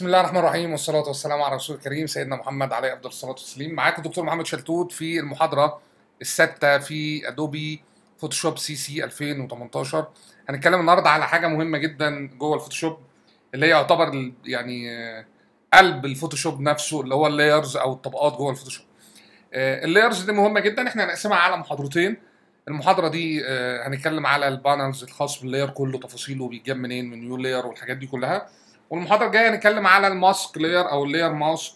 بسم الله الرحمن الرحيم والصلاة والسلام على رسول الكريم سيدنا محمد عليه أفضل الصلاة والسلام معاكم الدكتور محمد شلتوت في المحاضرة الستة في أدوبي فوتوشوب سي سي 2018 هنتكلم النهاردة على حاجة مهمة جدا جوه الفوتوشوب اللي هي يعتبر يعني آه، قلب الفوتوشوب نفسه اللي هو اللايرز أو الطبقات جوه الفوتوشوب آه، اللايرز دي مهمة جدا احنا هنقسمها على محاضرتين المحاضرة دي آه، هنتكلم على البانلز الخاص باللاير كله تفاصيله بيتجاب منين من نيو لاير والحاجات دي كلها والمحاضره الجايه هنتكلم على الماسك لير او اللير ماسك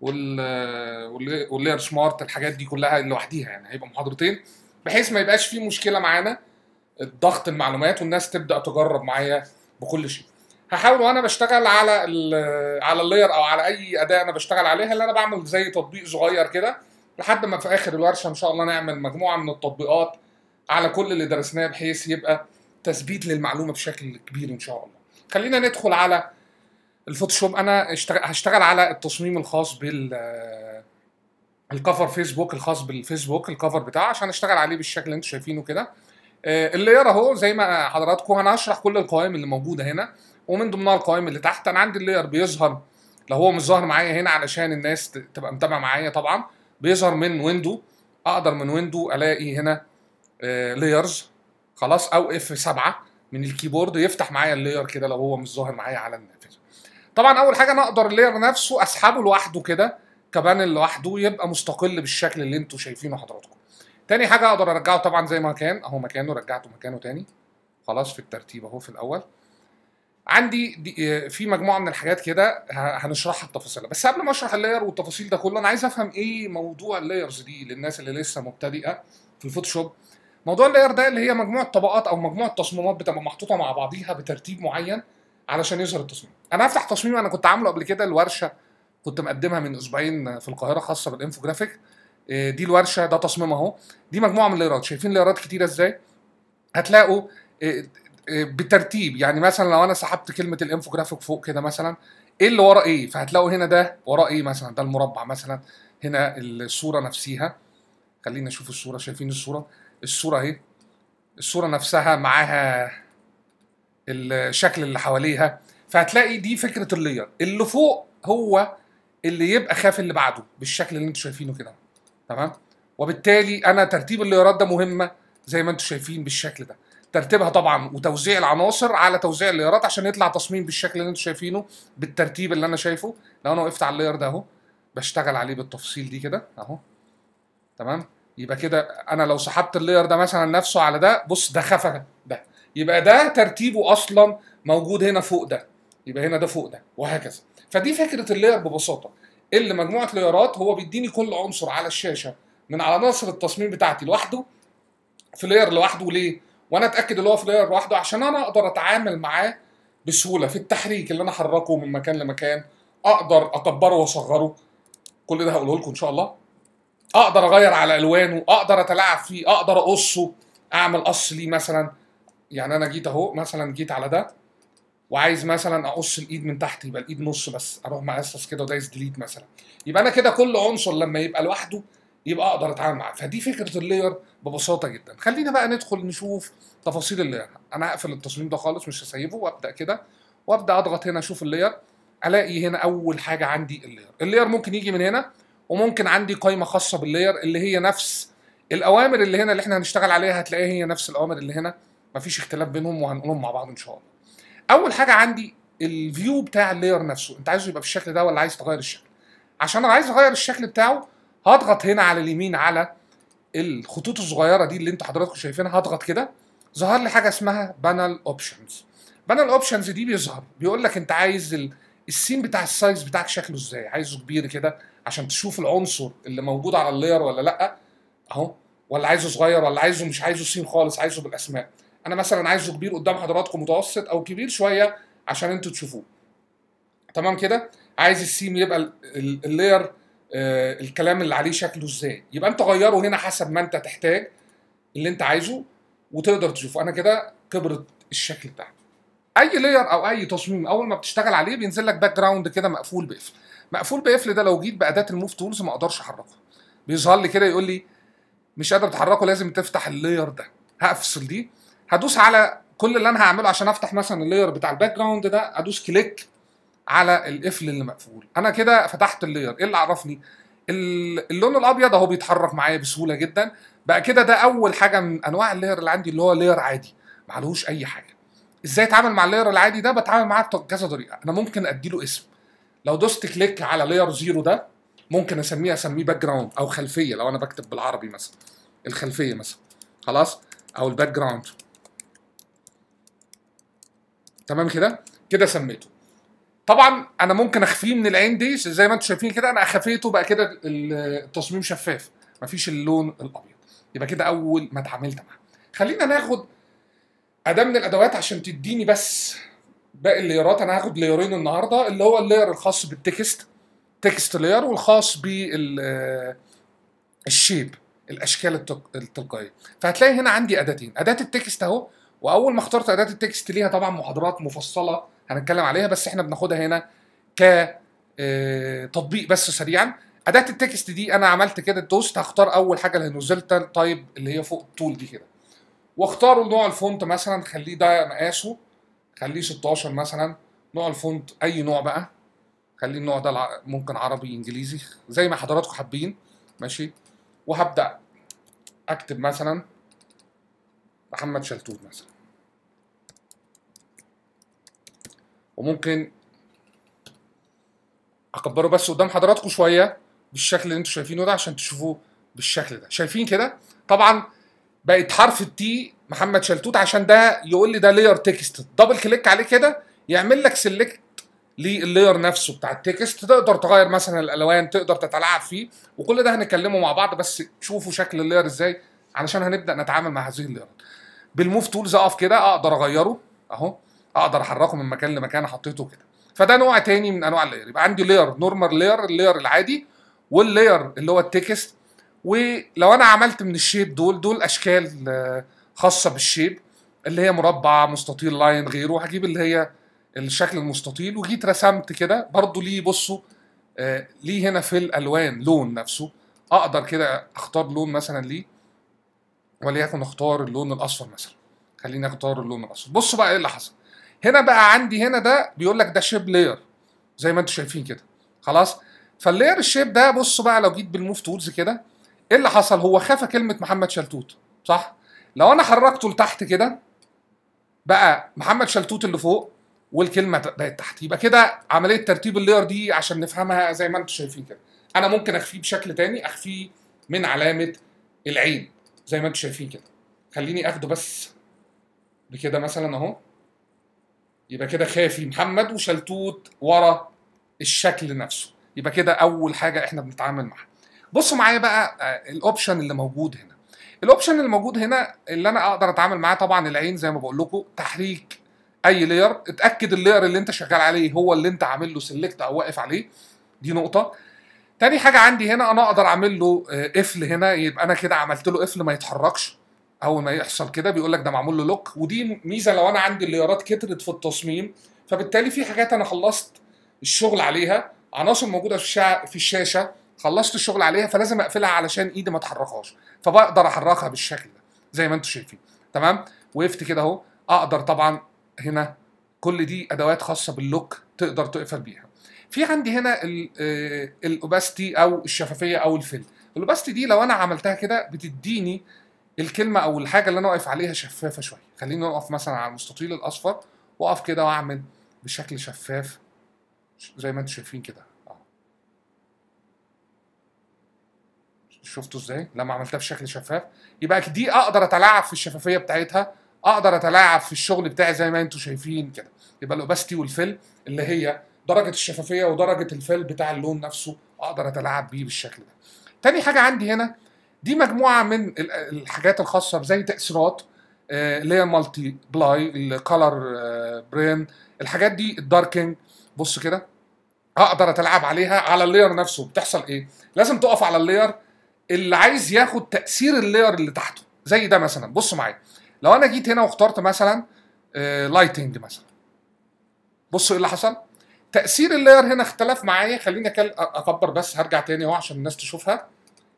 واللير سمارت الحاجات دي كلها لوحديها يعني هيبقى محاضرتين بحيث ما يبقاش في مشكله معانا الضغط المعلومات والناس تبدا تجرب معايا بكل شيء هحاول وانا بشتغل على على اللير او على اي اداه انا بشتغل عليها اللي انا بعمل زي تطبيق صغير كده لحد ما في اخر الورشه ان شاء الله نعمل مجموعه من التطبيقات على كل اللي درسناه بحيث يبقى تثبيت للمعلومه بشكل كبير ان شاء الله خلينا ندخل على الفوتوشوب انا هشتغل على التصميم الخاص بال آه، الكفر فيسبوك الخاص بالفيسبوك الكفر بتاعه عشان اشتغل عليه بالشكل اللي انتم شايفينه كده آه، اللاير اهو زي ما حضراتكم انا هشرح كل القوائم اللي موجوده هنا ومن ضمنها القوائم اللي تحت انا عندي اللاير بيظهر لو هو مش ظاهر معايا هنا علشان الناس تبقى متابعه معايا طبعا بيظهر من ويندو اقدر من ويندو الاقي هنا لايرز آه، خلاص او اف 7 من الكيبورد يفتح معايا اللاير كده لو هو مش ظاهر معايا على النافذه طبعا اول حاجه انا اقدر اللاير نفسه اسحبه لوحده كده كبانل لوحده يبقى مستقل بالشكل اللي انتم شايفينه حضراتكم تاني حاجه اقدر ارجعه طبعا زي ما كان اهو مكانه رجعته مكانه تاني خلاص في الترتيب اهو في الاول عندي آه، في مجموعه من الحاجات كده هنشرحها بتفاصيلها بس قبل ما اشرح اللاير والتفاصيل ده كله انا عايز افهم ايه موضوع اللايرز دي للناس اللي لسه مبتدئه في الفوتوشوب موضوع اللاير ده اللي هي مجموعه طبقات او مجموعه تصميمات بتبقى محطوطه مع بعضيها بترتيب معين علشان يظهر التصميم انا هفتح تصميم انا كنت عامله قبل كده الورشه كنت مقدمها من اسبوعين في القاهره خاصه بالانفوجرافيك آه، دي الورشه ده تصميمها اهو دي مجموعه من الليرات شايفين ليرات كتيره ازاي هتلاقوا آه، آه، بالترتيب يعني مثلا لو انا سحبت كلمه الانفوجرافيك فوق كده مثلا ايه اللي ورا ايه فهتلاقوا هنا ده ورا ايه مثلا ده المربع مثلا هنا الصوره نفسيها خلينا نشوف الصوره شايفين الصوره الصوره اهي الصوره نفسها معاها الشكل اللي حواليها فهتلاقي دي فكره اللير اللي فوق هو اللي يبقى خاف اللي بعده بالشكل اللي انتم شايفينه كده تمام وبالتالي انا ترتيب الليرات ده مهمه زي ما انتم شايفين بالشكل ده ترتيبها طبعا وتوزيع العناصر على توزيع الليرات عشان يطلع تصميم بالشكل اللي انتم شايفينه بالترتيب اللي انا شايفه لو انا وقفت على اللير ده اهو بشتغل عليه بالتفصيل دي كده اهو تمام يبقى كده انا لو سحبت اللير ده مثلا نفسه على ده بص ده خفى ده يبقى ده ترتيبه اصلا موجود هنا فوق ده يبقى هنا ده فوق ده وهكذا فدي فكره اللاير ببساطه اللي مجموعه ليرات هو بيديني كل عنصر على الشاشه من عناصر التصميم بتاعتي لوحده في لاير لوحده ليه وانا اتاكد ان هو في لاير لوحده عشان انا اقدر اتعامل معاه بسهوله في التحريك اللي انا احركه من مكان لمكان اقدر اكبره واصغره كل ده هقوله لكم ان شاء الله اقدر اغير على الوانه اقدر اتلاعب فيه اقدر اقصه اعمل قص ليه مثلا يعني انا جيت اهو مثلا جيت على ده وعايز مثلا اقص الايد من تحت يبقى الايد نص بس اروح مقصص كده ودايس ديليت مثلا يبقى انا كده كل عنصر لما يبقى لوحده يبقى اقدر اتعامل معاه فدي فكره اللاير ببساطه جدا خلينا بقى ندخل نشوف تفاصيل اللاير انا هقفل التصميم ده خالص مش هسيبه وابدا كده وابدا اضغط هنا اشوف اللاير الاقي هنا اول حاجه عندي اللاير اللاير ممكن يجي من هنا وممكن عندي قائمه خاصه باللاير اللي هي نفس الاوامر اللي هنا اللي احنا هنشتغل عليها هتلاقيها هي نفس الاوامر اللي هنا مفيش اختلاف بينهم وهنقولهم مع بعض ان شاء الله اول حاجه عندي الفيو بتاع اللاير نفسه انت عايزه يبقى بالشكل ده ولا عايز تغير الشكل عشان انا عايز اغير الشكل بتاعه هضغط هنا على اليمين على الخطوط الصغيره دي اللي انتوا حضراتكم شايفينها هضغط كده ظهر لي حاجه اسمها بانل اوبشنز بانل اوبشنز دي بيظهر بيقول لك انت عايز السين بتاع السايز بتاعك شكله ازاي عايزه كبير كده عشان تشوف العنصر اللي موجود على اللاير ولا لا اهو ولا عايزه صغير ولا عايزه مش عايزه سين خالص عايزه بالاسماء انا مثلا عايزه كبير قدام حضراتكم متوسط او كبير شويه عشان انتوا تشوفوه تمام كده عايز السيم يبقى اللاير آه، الكلام اللي عليه شكله ازاي يبقى انت غيره هنا حسب ما انت تحتاج اللي انت عايزه وتقدر تشوفه انا كده كبرت الشكل بتاعي اي لاير او اي تصميم اول ما بتشتغل عليه بينزل لك باك جراوند كده مقفول بقفل مقفول بقفل ده لو جيت باداه الموف تولز ما اقدرش احركه بيظهر لي كده يقول لي مش قادر تحركه لازم تفتح اللاير ده هقفل دي هدوس على كل اللي انا هعمله عشان افتح مثلا اللاير بتاع الباك جراوند ده ادوس كليك على القفل اللي مقفول انا كده فتحت اللاير ايه اللي عرفني اللون الابيض اهو بيتحرك معايا بسهوله جدا بقى كده ده اول حاجه من انواع اللاير اللي عندي اللي هو لاير عادي معلهوش اي حاجه ازاي اتعامل مع اللاير العادي ده بتعامل معاه بكذا طريقه انا ممكن اديله اسم لو دوست كليك على لاير زيرو ده ممكن اسميه اسميه باك جراوند او خلفيه لو انا بكتب بالعربي مثلا الخلفيه مثلا خلاص او الباك جراوند تمام كده كده سميته طبعا انا ممكن اخفيه من العين دي زي ما انتم شايفين كده انا خفيته بقى كده التصميم شفاف مفيش اللون الابيض يبقى كده اول ما اتعاملت معاه خلينا ناخد اداه من الادوات عشان تديني بس باقي الليرات انا هاخد ليرين النهارده اللي هو اللير الخاص بالتكست تكست لير والخاص بال الشيب الاشكال التلقائيه فهتلاقي هنا عندي اداتين اداه التكست اهو واول ما اخترت اداه التكست ليها طبعا محاضرات مفصله هنتكلم عليها بس احنا بناخدها هنا ك آه، تطبيق بس سريعا اداه التكست دي انا عملت كده التوست هختار اول حاجه اللي نزلت تايب اللي هي فوق الطول دي كده واختاروا نوع الفونت مثلا خليه ده مقاسه خليه 16 مثلا نوع الفونت اي نوع بقى خليه النوع ده ممكن عربي انجليزي زي ما حضراتكم حابين ماشي وهبدا اكتب مثلا محمد شلتوت مثلا وممكن اكبره بس قدام حضراتكم شويه بالشكل اللي انتم شايفينه ده عشان تشوفوه بالشكل ده شايفين كده طبعا بقت حرف التي محمد شلتوت عشان ده يقول لي ده لير تكست دبل كليك عليه كده يعمل لك سيلكت للير نفسه بتاع التكست تقدر تغير مثلا الالوان تقدر تتلاعب فيه وكل ده هنتكلمه مع بعض بس شوفوا شكل اللير ازاي علشان هنبدا نتعامل مع هذه اللايرات بالموف تولز اقف كده اقدر اغيره اهو اقدر احركه من مكان لمكان حطيته كده فده نوع تاني من انواع اللاير يبقى عندي لاير نورمال لاير اللاير العادي واللاير اللي هو التكست ولو انا عملت من الشيب دول دول اشكال آه، خاصه بالشيب اللي هي مربع مستطيل لاين غيره هجيب اللي هي الشكل المستطيل وجيت رسمت كده برضو ليه بصوا آه، ليه هنا في الالوان لون نفسه اقدر كده اختار لون مثلا ليه وليكن اختار اللون الاصفر مثلا خليني اختار اللون الاصفر بصوا بقى ايه اللي حصل هنا بقى عندي هنا ده بيقول لك ده شيب لاير زي ما انتم شايفين كده خلاص فاللاير الشيب ده بصوا بقى لو جيت بالموف تولز كده ايه اللي حصل هو خفى كلمه محمد شلتوت صح لو انا حركته لتحت كده بقى محمد شلتوت اللي فوق والكلمه بقت تحت يبقى كده عمليه ترتيب اللاير دي عشان نفهمها زي ما انتم شايفين كده انا ممكن اخفيه بشكل تاني اخفيه من علامه العين زي ما انتم شايفين كده خليني اخده بس بكده مثلا اهو يبقى كده خافي محمد وشلتوت ورا الشكل نفسه يبقى كده اول حاجه احنا بنتعامل معاها بصوا معايا بقى آه، الاوبشن اللي موجود هنا الاوبشن اللي موجود هنا اللي انا اقدر اتعامل معاه طبعا العين زي ما بقول لكم تحريك اي لير اتاكد اللير اللي انت شغال عليه هو اللي انت عامل له سيلكت او واقف عليه دي نقطه تاني حاجه عندي هنا انا اقدر اعمل له آه، قفل هنا يبقى انا كده عملت له قفل ما يتحركش اول ما يحصل كده بيقول لك ده معمول له لوك ودي ميزه لو انا عندي الليارات كترت في التصميم فبالتالي في حاجات انا خلصت الشغل عليها عناصر موجوده في, في الشاشه خلصت الشغل عليها فلازم اقفلها علشان ايدي ما اتحركهاش فبقدر احركها بالشكل ده زي ما انتم شايفين تمام وقفت كده اهو اقدر طبعا هنا كل دي ادوات خاصه باللوك تقدر تقفل بيها في عندي هنا آه، الاوباستي او الشفافيه او الفيل الاوباستي دي لو انا عملتها كده بتديني الكلمه او الحاجه اللي انا واقف عليها شفافه شويه خليني اقف مثلا على المستطيل الاصفر واقف كده واعمل بشكل شفاف زي ما انتم شايفين كده آه. شفتوا ازاي لما عملتها بشكل شفاف يبقى دي اقدر اتلاعب في الشفافيه بتاعتها اقدر اتلاعب في الشغل بتاعي زي ما انتم شايفين كده يبقى الاوباستي والفيل اللي هي درجه الشفافيه ودرجه الفيل بتاع اللون نفسه اقدر اتلاعب بيه بالشكل ده تاني حاجه عندي هنا دي مجموعه من الحاجات الخاصه زي تاثيرات آه، اللي هي مالتي بلاي الكالر آه، برين الحاجات دي الداركينج بص كده اقدر اتلاعب عليها على اللاير نفسه بتحصل ايه لازم تقف على اللاير اللي عايز ياخد تاثير اللاير اللي تحته زي ده مثلا بص معايا لو انا جيت هنا واخترت مثلا لايتنج آه، مثلا بص ايه اللي حصل تاثير اللاير هنا اختلف معايا خليني اكبر بس هرجع تاني اهو عشان الناس تشوفها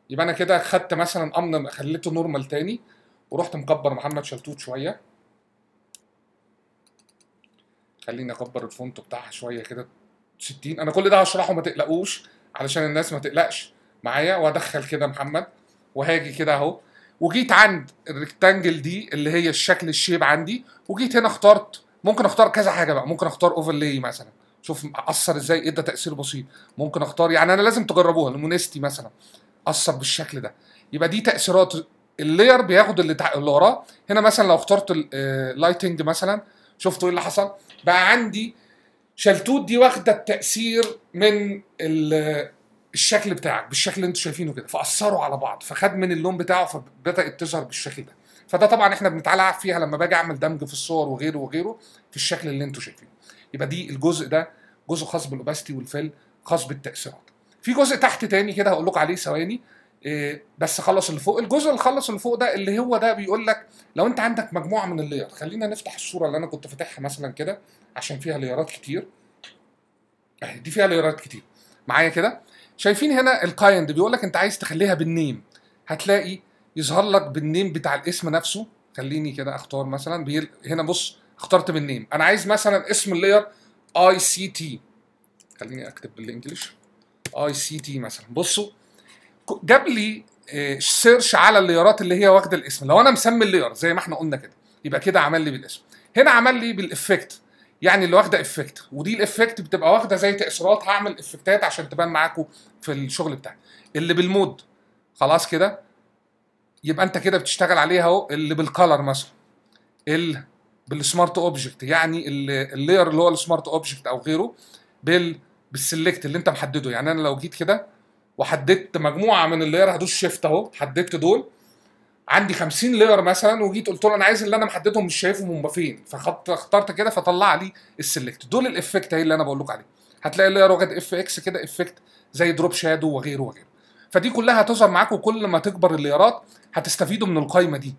يبقى انا كده خدت مثلا امن خليته نورمال تاني ورحت مكبر محمد شلتوت شويه خليني اكبر الفونت بتاعها شويه كده 60 انا كل ده هشرحه ما تقلقوش علشان الناس ما تقلقش معايا وادخل كده محمد وهاجي كده اهو وجيت عند الريكتانجل دي اللي هي الشكل الشيب عندي وجيت هنا اخترت ممكن اختار كذا حاجه بقى ممكن اختار اوفرلاي مثلا شوف اثر ازاي ادى إيه تاثير بسيط ممكن اختار يعني انا لازم تجربوها المونستي مثلا اثر بالشكل ده يبقى دي تاثيرات اللاير بياخد اللي, تع... اللي وراه هنا مثلا لو اخترت اللايتنج آه، مثلا شفتوا ايه اللي حصل بقى عندي شلتوت دي واخده التاثير من الشكل بتاعك بالشكل اللي انتوا شايفينه كده فاثروا على بعض فخد من اللون بتاعه فبدات تظهر بالشكل ده فده طبعا احنا بنتعلق فيها لما باجي اعمل دمج في الصور وغيره وغيره في الشكل اللي انتوا شايفينه يبقى دي الجزء ده جزء خاص بالاوباستي والفيل خاص بالتاثيرات في جزء تحت تاني كده هقول لكم عليه ثواني إيه بس خلص اللي فوق الجزء اللي خلص اللي فوق ده اللي هو ده بيقول لك لو انت عندك مجموعه من اللير خلينا نفتح الصوره اللي انا كنت فاتحها مثلا كده عشان فيها ليرات كتير دي فيها ليرات كتير معايا كده شايفين هنا الكايند بيقول لك انت عايز تخليها بالنيم هتلاقي يظهر لك بالنيم بتاع الاسم نفسه خليني كده اختار مثلا بيل... هنا بص اخترت من نيم انا عايز مثلا اسم اللاير اي سي تي خليني اكتب بالانجلش اي سي تي مثلا بصوا جاب لي سيرش آه، على الليرات اللي هي واخده الاسم لو انا مسمي اللاير زي ما احنا قلنا كده يبقى كده عمل لي بالاسم هنا عمل لي بالافكت يعني اللي واخده افكت ودي الافكت بتبقى واخده زي تاثيرات هعمل افكتات عشان تبان معاكم في الشغل بتاعي اللي بالمود خلاص كده يبقى انت كده بتشتغل عليها اهو اللي بالكلر مثلا ال بالسمارت اوبجكت يعني اللير اللي هو السمارت اوبجكت او غيره بال بالسلكت اللي انت محدده يعني انا لو جيت كده وحددت مجموعه من اللير هدوس شيفت اهو حددت دول عندي 50 لير مثلا وجيت قلت له انا عايز اللي انا محددهم مش شايفهم هم فين فاخترت كده فطلع لي السلكت دول الافكت اهي اللي انا بقول لكم عليه هتلاقي اللير واخد اف اكس كده افكت زي دروب شادو وغيره وغيره فدي كلها هتظهر معاكم كل ما تكبر الليرات هتستفيدوا من القايمه دي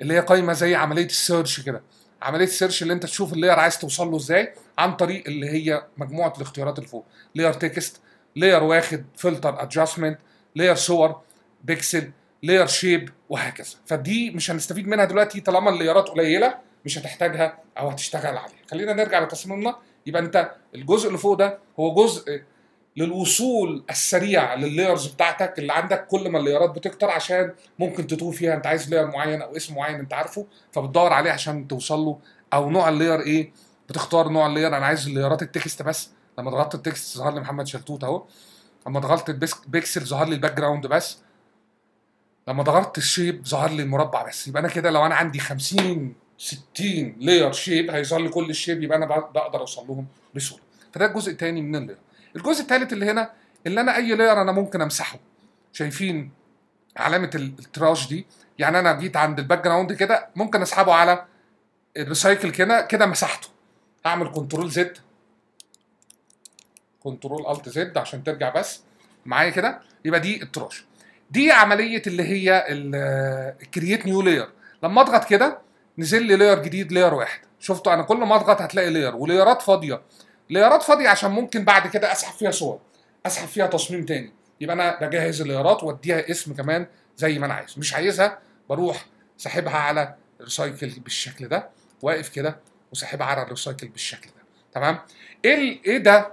اللي هي قايمه زي عمليه السيرش كده عمليه السيرش اللي انت تشوف اللاير عايز توصل له ازاي عن طريق اللي هي مجموعه الاختيارات اللي فوق لاير تكست لاير واخد فلتر ادجستمنت لاير صور بيكسل لاير شيب وهكذا فدي مش هنستفيد منها دلوقتي طالما اللايرات قليله مش هتحتاجها او هتشتغل عليها خلينا نرجع لتصميمنا يبقى انت الجزء اللي فوق ده هو جزء للوصول السريع لللايرز بتاعتك اللي عندك كل ما اللايرات بتكتر عشان ممكن تتوه فيها انت عايز لاير معين او اسم معين انت عارفه فبتدور عليه عشان توصل له او نوع اللاير ايه بتختار نوع اللاير انا عايز اللايرات التكست بس لما ضغطت التكست ظهر لي محمد شلتوت اهو لما ضغطت البيكسل ظهر لي الباك جراوند بس لما ضغطت الشيب ظهر لي المربع بس يبقى انا كده لو انا عندي 50 60 لاير شيب هيظهر لي كل الشيب يبقى انا بقدر اوصل لهم بسهوله فده الجزء الثاني من اللاير الجزء الثالث اللي هنا اللي انا اي لاير انا ممكن امسحه شايفين علامه التراش دي يعني انا جيت عند الباك جراوند كده ممكن اسحبه على الريسايكل كده كده مسحته اعمل كنترول زد كنترول الت زد عشان ترجع بس معايا كده يبقى دي التراش دي عمليه اللي هي الكرييت نيو لاير لما اضغط كده نزل لي لاير جديد لاير واحد شفتوا انا كل ما اضغط هتلاقي لاير وليرات فاضيه ليارات فاضيه عشان ممكن بعد كده اسحب فيها صور اسحب فيها تصميم تاني يبقى انا بجهز الليارات واديها اسم كمان زي ما انا عايز مش عايزها بروح ساحبها على ريسايكل بالشكل ده واقف كده وساحبها على الريسايكل بالشكل ده تمام ايه ايه ده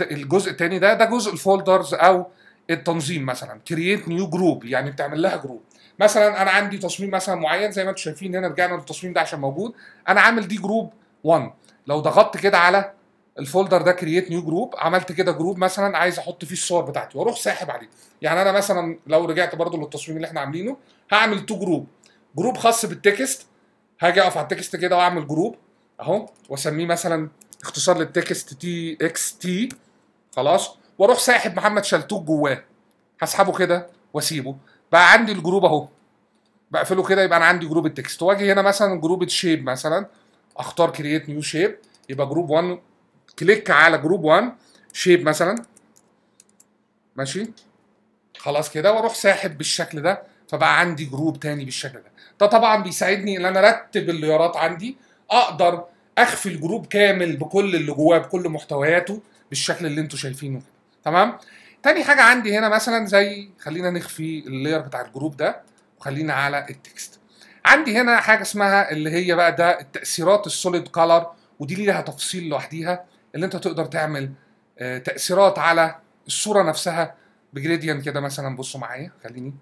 الجزء الثاني ده ده جزء الفولدرز او التنظيم مثلا كرييت نيو جروب يعني بتعمل لها جروب مثلا انا عندي تصميم مثلا معين زي ما انتم شايفين هنا رجعنا للتصميم ده عشان موجود انا عامل دي جروب 1 لو ضغطت كده على الفولدر ده كرييت نيو جروب عملت كده جروب مثلا عايز احط فيه الصور بتاعتي واروح ساحب عليه يعني انا مثلا لو رجعت برده للتصميم اللي احنا عاملينه هعمل تو جروب جروب خاص بالتكست هاجي اقف على التكست كده واعمل جروب اهو واسميه مثلا اختصار للتكست تي اكس تي خلاص واروح ساحب محمد شلتوت جواه هسحبه كده واسيبه بقى عندي الجروب اهو بقفله كده يبقى انا عندي جروب التكست واجي هنا مثلا جروب الشيب مثلا اختار كرييت نيو شيب يبقى جروب 1 كليك على جروب 1 شيب مثلا ماشي خلاص كده واروح ساحب بالشكل ده فبقى عندي جروب تاني بالشكل ده ده طبعا بيساعدني ان انا ارتب الليارات عندي اقدر اخفي الجروب كامل بكل اللي جواه بكل محتوياته بالشكل اللي انتم شايفينه كده تمام تاني حاجه عندي هنا مثلا زي خلينا نخفي اللير بتاع الجروب ده وخلينا على التكست عندي هنا حاجه اسمها اللي هي بقى ده التاثيرات السوليد كلر ودي ليها تفصيل لوحديها اللي انت تقدر تعمل آه، تاثيرات على الصوره نفسها بجريديان كده مثلا بصوا معايا خليني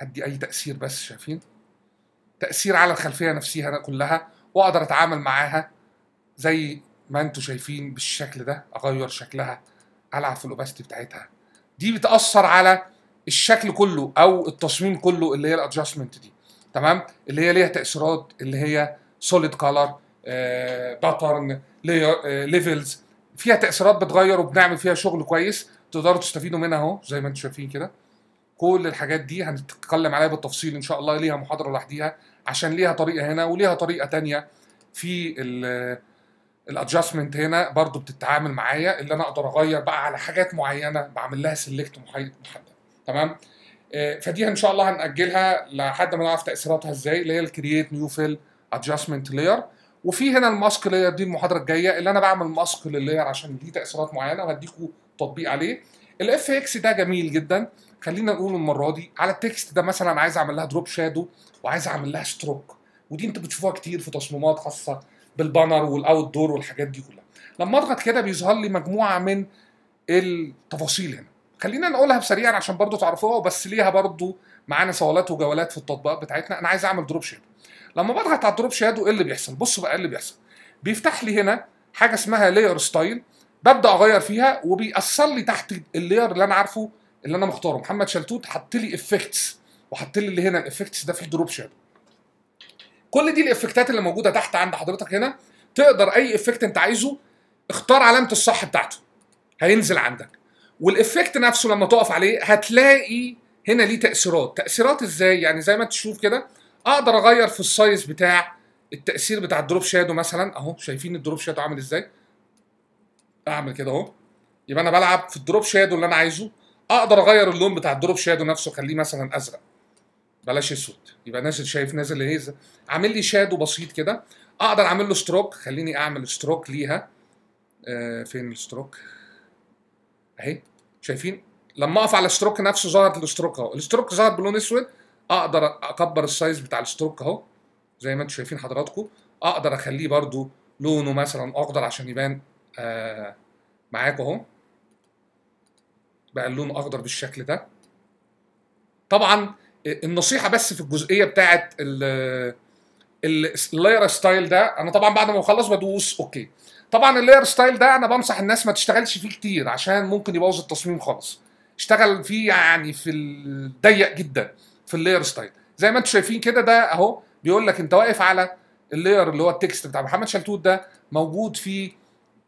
ادي اي تاثير بس شايفين تاثير على الخلفيه نفسها كلها واقدر اتعامل معاها زي ما انتم شايفين بالشكل ده اغير شكلها العب في الاوباستي بتاعتها دي بتاثر على الشكل كله او التصميم كله اللي هي الادجستمنت دي تمام اللي هي ليها تاثيرات اللي هي سوليد كلر باترن ليفلز uh, فيها تاثيرات بتغير وبنعمل فيها شغل كويس تقدروا تستفيدوا منها اهو زي ما انتم شايفين كده كل الحاجات دي هنتكلم عليها بالتفصيل ان شاء الله ليها محاضره لوحديها عشان ليها طريقه هنا وليها طريقه تانية في الادجستمنت هنا برضو بتتعامل معايا اللي انا اقدر اغير بقى على حاجات معينه بعمل لها سيلكت محدد تمام آه، فدي ان شاء الله هنأجلها لحد ما نعرف تاثيراتها ازاي اللي هي الكرييت نيو فيل ادجستمنت لاير وفي هنا الماسك لاير دي المحاضره الجايه اللي انا بعمل ماسك للاير عشان ليه تاثيرات معينه وهديكم تطبيق عليه الاف اكس ده جميل جدا خلينا نقول المره دي على التكست ده مثلا عايز اعمل لها دروب شادو وعايز اعمل لها ستروك ودي انت بتشوفوها كتير في تصميمات خاصه بالبانر والاوت دور والحاجات دي كلها لما اضغط كده بيظهر لي مجموعه من التفاصيل هنا خلينا نقولها بسريعا عشان برضو تعرفوها وبس ليها برضو معانا صولات وجولات في التطبيقات بتاعتنا انا عايز اعمل دروب شادو لما بضغط على الدروب شادو ايه اللي بيحصل بصوا بقى ايه اللي بيحصل بيفتح لي هنا حاجه اسمها لاير ستايل ببدا اغير فيها وبيأثر لي تحت اللاير اللي انا عارفه اللي انا مختاره محمد شلتوت حط لي افكتس وحط لي اللي هنا الافكتس ده في الدروب شادو كل دي الافكتات اللي موجوده تحت عند حضرتك هنا تقدر اي افكت انت عايزه اختار علامه الصح بتاعته هينزل عندك والافكت نفسه لما تقف عليه هتلاقي هنا ليه تاثيرات تاثيرات ازاي يعني زي ما تشوف كده اقدر اغير في السايز بتاع التاثير بتاع الدروب شادو مثلا اهو شايفين الدروب شادو عامل ازاي اعمل كده اهو يبقى انا بلعب في الدروب شادو اللي انا عايزه اقدر اغير اللون بتاع الدروب شادو نفسه اخليه مثلا ازرق بلاش اسود يبقى نازل شايف نازل هي إيه؟ عامل لي شادو بسيط كده اقدر اعمل له ستروك خليني اعمل ستروك ليها آه فين الستروك اهي شايفين لما اقف على الستروك نفسه ظهر الستروك اهو الستروك ظهر بلون اسود اقدر اكبر السايز بتاع الستروك اهو زي ما انتم شايفين حضراتكم اقدر اخليه برضو لونه مثلا اخضر عشان يبان آه معاكم اهو بقى اللون اخضر بالشكل ده طبعا النصيحه بس في الجزئيه بتاعه اللاير ستايل ده انا طبعا بعد ما اخلص بدوس اوكي طبعا اللير ستايل ده انا بنصح الناس ما تشتغلش فيه كتير عشان ممكن يبوظ التصميم خالص اشتغل فيه يعني في الضيق جدا في اللير ستايل زي ما انتم شايفين كده ده اهو بيقول لك انت واقف على اللير اللي هو التكست بتاع محمد شلتوت ده موجود فيه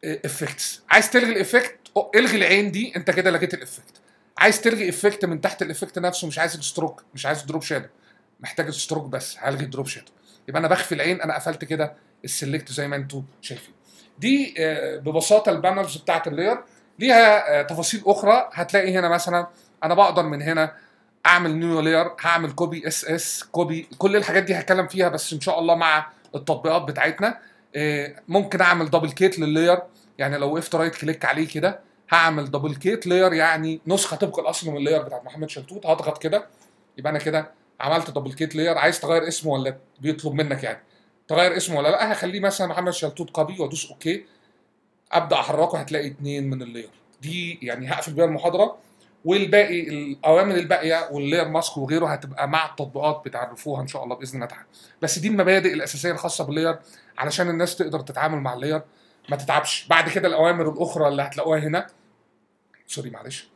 افكتس عايز تلغي الافكت الغي العين دي انت كده لقيت الافكت عايز تلغي افكت من تحت الافكت نفسه مش عايز الستروك مش عايز الدروب شادو محتاج الستروك بس هلغي الدروب شادو يبقى انا بخفي العين انا قفلت كده السلكت زي ما انتم شايفين دي آه، ببساطه البانلز بتاعت اللاير ليها آه، تفاصيل اخرى هتلاقي هنا مثلا انا بقدر من هنا اعمل نيو لير هعمل كوبي اس اس كوبي كل الحاجات دي هتكلم فيها بس ان شاء الله مع التطبيقات بتاعتنا آه، ممكن اعمل دبل كيت لللاير يعني لو وقفت رايت كليك عليه كده هعمل دبل كيت لير يعني نسخه طبق الاصل من اللاير بتاعت محمد شلتوت هضغط كده يبقى انا كده عملت دبل كيت لير عايز تغير اسمه ولا بيطلب منك يعني تغير اسمه ولا لا هخليه مثلا محمد شلتوت قبي وادوس اوكي ابدا احركه هتلاقي اتنين من اللير دي يعني هقفل بيها المحاضره والباقي الاوامر الباقيه واللير ماسك وغيره هتبقى مع التطبيقات بتعرفوها ان شاء الله باذن الله تعالى بس دي المبادئ الاساسيه الخاصه باللير علشان الناس تقدر تتعامل مع اللير ما تتعبش بعد كده الاوامر الاخرى اللي هتلاقوها هنا سوري معلش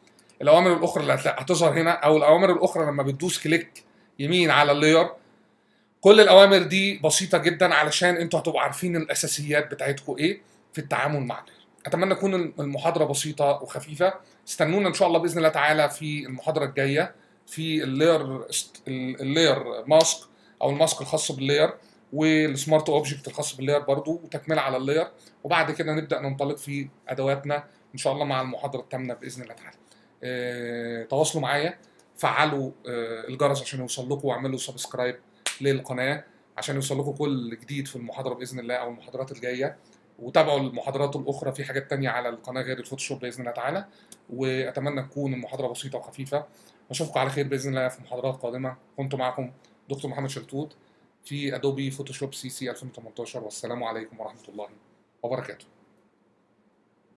الاوامر الاخرى اللي هتظهر هنا او الاوامر الاخرى لما بتدوس كليك يمين على اللير كل الاوامر دي بسيطه جدا علشان انتوا هتبقوا عارفين الاساسيات بتاعتكم ايه في التعامل مع الغير اتمنى تكون المحاضره بسيطه وخفيفه استنونا ان شاء الله باذن الله تعالى في المحاضره الجايه في اللير اللير ماسك او الماسك الخاص باللير والسمارت اوبجكت الخاص باللير برضو وتكمله على اللير وبعد كده نبدا ننطلق في ادواتنا ان شاء الله مع المحاضره الثامنه باذن الله تعالى اه تواصلوا معايا فعلوا اه الجرس عشان يوصل لكم واعملوا سبسكرايب للقناه عشان يوصل لكم كل جديد في المحاضره باذن الله او المحاضرات الجايه وتابعوا المحاضرات الاخرى في حاجات تانية على القناه غير الفوتوشوب باذن الله تعالى واتمنى تكون المحاضره بسيطه وخفيفه واشوفكم على خير باذن الله في محاضرات قادمه كنت معكم دكتور محمد شلتوت في ادوبي فوتوشوب سي سي 2018 والسلام عليكم ورحمه الله وبركاته